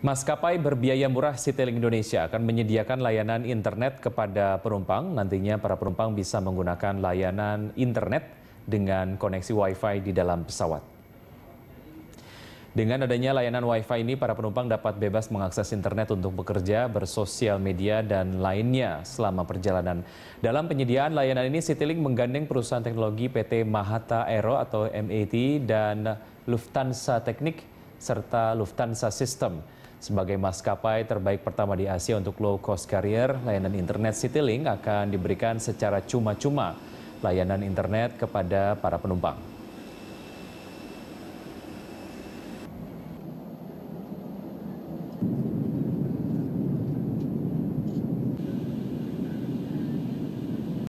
Maskapai berbiaya murah Citilink Indonesia akan menyediakan layanan internet kepada penumpang. Nantinya para penumpang bisa menggunakan layanan internet dengan koneksi Wi-Fi di dalam pesawat. Dengan adanya layanan Wi-Fi ini, para penumpang dapat bebas mengakses internet untuk bekerja, bersosial media, dan lainnya selama perjalanan. Dalam penyediaan layanan ini, Citilink menggandeng perusahaan teknologi PT Mahata Aero atau MAT dan Lufthansa Teknik serta Lufthansa System. Sebagai maskapai terbaik pertama di Asia untuk low cost carrier, layanan internet Citylink akan diberikan secara cuma-cuma layanan internet kepada para penumpang.